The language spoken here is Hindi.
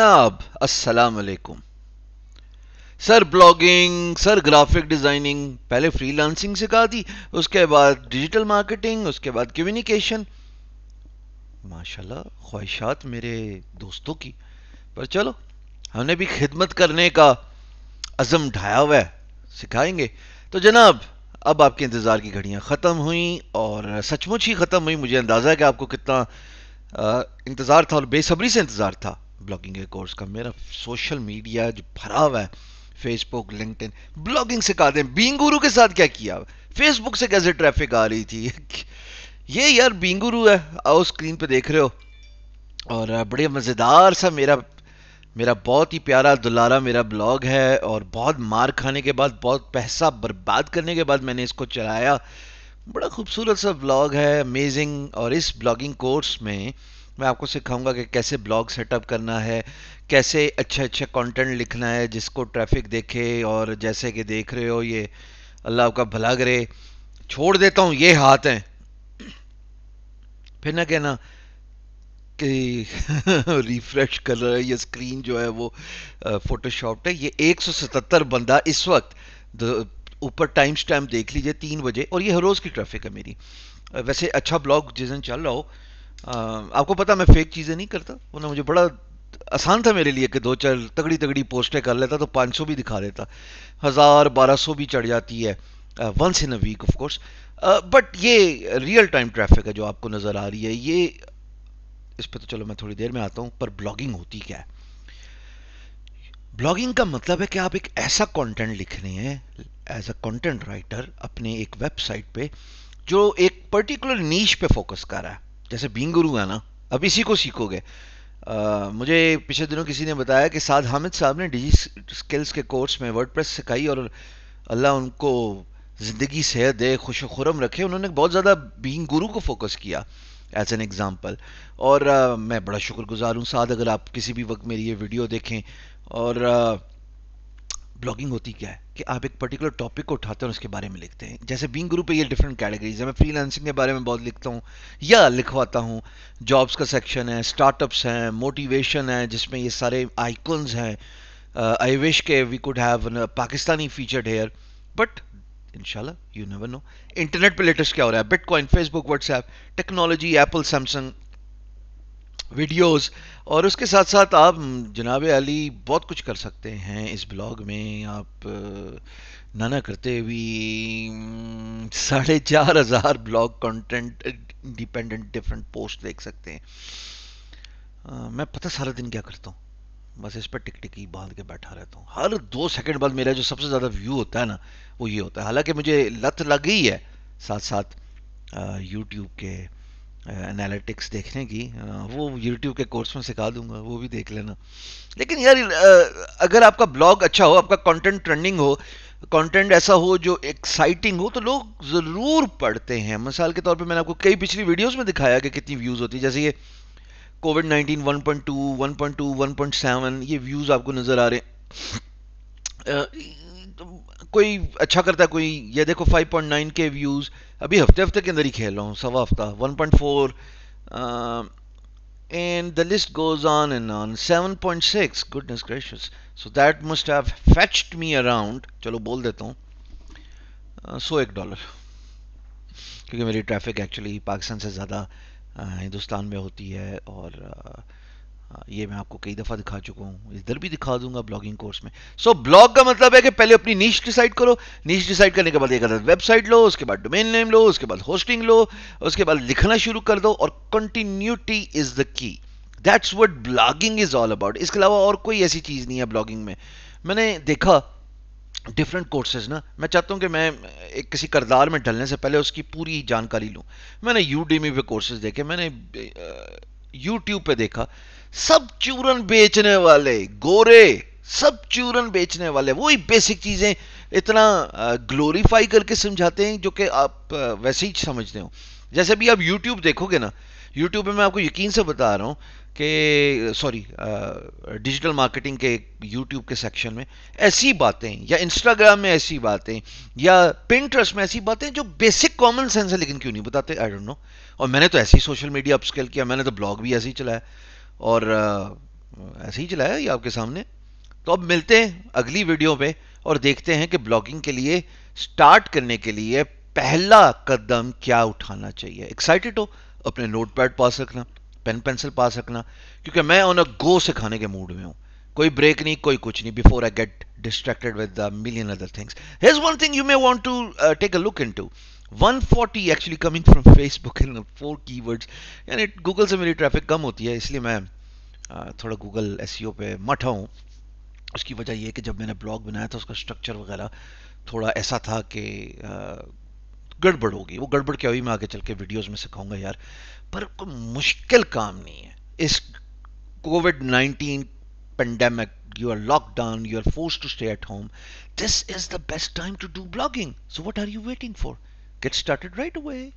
अस्सलाम वालेकुम sir blogging sir graphic designing पहले फ्रीलांसिंग सिखा दी उसके बाद डिजिटल मार्केटिंग उसके बाद कम्युनिकेशन माशाल्लाह ख्वाहिशात मेरे दोस्तों की पर चलो हमने भी खिदमत करने का अज़म ढाया हुआ है सिखाएंगे तो जनाब अब आपके इंतज़ार की घड़ियां ख़त्म हुई और सचमुच ही ख़त्म हुई मुझे अंदाज़ा है कि आपको कितना इंतज़ार था और बेसब्री से इंतज़ार था ब्लॉगिंग के कोर्स का मेरा सोशल मीडिया जो भरा हुआ है फेसबुक लिंकटिन ब्लॉगिंग सिखा दें बींगुरु के साथ क्या किया फेसबुक से कैसे ट्रैफिक आ रही थी ये यार बींगुरु है आओ स्क्रीन पे देख रहे हो और बड़े मज़ेदार सा मेरा मेरा बहुत ही प्यारा दुलारा मेरा ब्लॉग है और बहुत मार खाने के बाद बहुत पैसा बर्बाद करने के बाद मैंने इसको चलाया बड़ा खूबसूरत सा ब्लॉग है अमेजिंग और इस ब्लॉगिंग कोर्स में मैं आपको सिखाऊंगा कि कैसे ब्लॉग सेटअप करना है कैसे अच्छे अच्छे कंटेंट लिखना है जिसको ट्रैफिक देखे और जैसे कि देख रहे हो ये अल्लाह का भला करे छोड़ देता हूँ ये हाथ हैं फिर ना कहना कि रिफ्रेश कर रहा है ये स्क्रीन जो है वो फोटोशॉप है ये 177 बंदा इस वक्त ऊपर टाइम स्टैम्प देख लीजिए तीन बजे और ये हर रोज़ की ट्रैफिक है मेरी वैसे अच्छा ब्लॉग जिस दिन चल रहा हो आपको पता मैं फेक चीज़ें नहीं करता उन्हें मुझे बड़ा आसान था मेरे लिए कि दो चार तगड़ी तगड़ी पोस्टें कर लेता तो 500 भी दिखा देता हज़ार बारह सौ भी चढ़ जाती है once in a week of course but ये रियल टाइम ट्रैफिक है जो आपको नज़र आ रही है ये इस पर तो चलो मैं थोड़ी देर में आता हूँ पर ब्लॉगिंग होती क्या है ब्लॉगिंग का मतलब है कि आप एक ऐसा कंटेंट लिख रहे हैं एज अ कंटेंट राइटर अपने एक वेबसाइट पे जो एक पर्टिकुलर नीच पे फोकस कर रहा है जैसे बींग गुरु है ना अब इसी को सीखोगे आ, मुझे पिछले दिनों किसी ने बताया कि साद हामिद साहब ने डिजी स्किल्स के कोर्स में वर्ड प्रेस सिखाई और अल्लाह उनको ज़िंदगी सेहत दे खुश खुरम रखे उन्होंने बहुत ज़्यादा बींग गुरु को फोकस किया एज एन एग्ज़ाम्पल और आ, मैं बड़ा शुक्रगुजार हूँ साद अगर आप किसी भी वक्त मेरी ये वीडियो देखें और आ, ब्लॉगिंग होती क्या है कि आप एक पर्टिकुलर टॉपिक को उठाते हैं और उसके बारे में लिखते हैं जैसे बींग ग्रुप पे ये डिफरेंट कैटेगरीज है मैं फ्रीलांसिंग के बारे में बहुत लिखता हूँ या लिखवाता हूँ जॉब्स का सेक्शन है स्टार्टअप्स हैं मोटिवेशन है जिसमें ये सारे आइकॉन्स हैं आई uh, विश के we could have Pakistani featured here but इनशाला यू नेवर नो इंटरनेट पे लेटेस्ट क्या हो रहा है bitcoin Facebook WhatsApp technology Apple Samsung videos और उसके साथ साथ आप जनाब अली बहुत कुछ कर सकते हैं इस ब्लॉग में आप नाना करते हुए साढ़े चार हज़ार blog content independent different post देख सकते हैं आ, मैं पता सारा दिन क्या करता हूँ बस इस पर टिकटिकी बांध के बैठा रहता हूँ हर दो सेकंड बाद मेरा जो सबसे ज़्यादा व्यू होता है ना वो ये होता है हालांकि मुझे लत लग है साथ साथ यूट्यूब के एनालिटिक्स देखने की वो यूट्यूब के कोर्स में सिखा दूंगा वो भी देख लेना लेकिन यार अगर आपका ब्लॉग अच्छा हो आपका कंटेंट ट्रेंडिंग हो कंटेंट ऐसा हो जो एक्साइटिंग हो तो लोग ज़रूर पढ़ते हैं मिसाल के तौर पे मैंने आपको कई पिछली वीडियोस में दिखाया कि कितनी व्यूज़ होती है जैसे ये कोविड नाइन्टीन वन पॉइंट ये व्यूज़ आपको नज़र आ रहे हैं कोई अच्छा करता है कोई ये देखो 5.9 के व्यूज़ अभी हफ्ते हफ्ते के अंदर ही खेल रहा हूँ सवा हफ्ता 1.4 uh, and the list goes on and on 7.6 goodness gracious so that must have fetched me around चलो बोल देता हूँ uh, सो एक डॉलर क्योंकि मेरी ट्रैफिक एक्चुअली पाकिस्तान से ज़्यादा uh, हिंदुस्तान में होती है और हाँ, ये मैं आपको कई दफ़ा दिखा चुका हूँ इधर भी दिखा दूंगा ब्लॉगिंग कोर्स में सो so, ब्लॉग का मतलब है कि पहले अपनी नीच डिसाइड करो नीच डिसाइड करने के बाद एक अलग वेबसाइट लो उसके बाद डोमेन नेम लो उसके बाद होस्टिंग लो उसके बाद लिखना शुरू कर दो और continuity is the key that's what blogging is all about इसके अलावा और कोई ऐसी चीज़ नहीं है ब्लॉगिंग में मैंने देखा डिफरेंट कोर्सेज ना मैं चाहता हूँ कि मैं एक किसी करदार में ढलने से पहले उसकी पूरी जानकारी लूँ मैंने यू डी मी पे कोर्सेज देखे मैंने यूट्यूब पे देखा सब चूरन बेचने वाले गोरे सब चूरन बेचने वाले वही बेसिक चीज़ें इतना ग्लोरीफाई करके समझाते हैं जो कि आप वैसे ही समझते हो जैसे भी आप यूट्यूब देखोगे ना यूट्यूब में मैं आपको यकीन से बता रहा हूँ कि सॉरी डिजिटल मार्केटिंग के यूट्यूब के सेक्शन में ऐसी बातें या इंस्टाग्राम में ऐसी बातें या पिंट्रस्ट में ऐसी बातें जो बेसिक कॉमन सेंस है लेकिन क्यों नहीं बताते आई डोंट नो और मैंने तो ऐसी सोशल मीडिया अपस्केल किया मैंने तो ब्लॉग भी ऐसे ही चलाया और ऐसे ही चलाया ये आपके सामने तो अब मिलते हैं अगली वीडियो में और देखते हैं कि ब्लॉगिंग के लिए स्टार्ट करने के लिए पहला कदम क्या उठाना चाहिए एक्साइटेड हो अपने नोट पैड पास रखना पेन पेंसिल पास रखना क्योंकि मैं उन्हें गो सिखाने के मूड में हूँ कोई ब्रेक नहीं कोई कुछ नहीं before I get distracted with the million other things here's one thing you may want to take a look into 140 actually coming from Facebook in four keywords यानी गूगल से मेरी ट्रैफिक कम होती है इसलिए मैं थोड़ा गूगल एस e पे मठा हूँ उसकी वजह यह कि जब मैंने ब्लॉग बनाया था उसका स्ट्रक्चर वगैरह थोड़ा ऐसा था कि गड़बड़ होगी वो गड़बड़ क्या हुई मैं आगे चल के वीडियोज़ में सिखाऊंगा यार पर कोई मुश्किल काम नहीं है इस COVID nineteen pandemic you are lockdown you are force to stay at home this is the best time to do blogging so what are you waiting for Get started right away.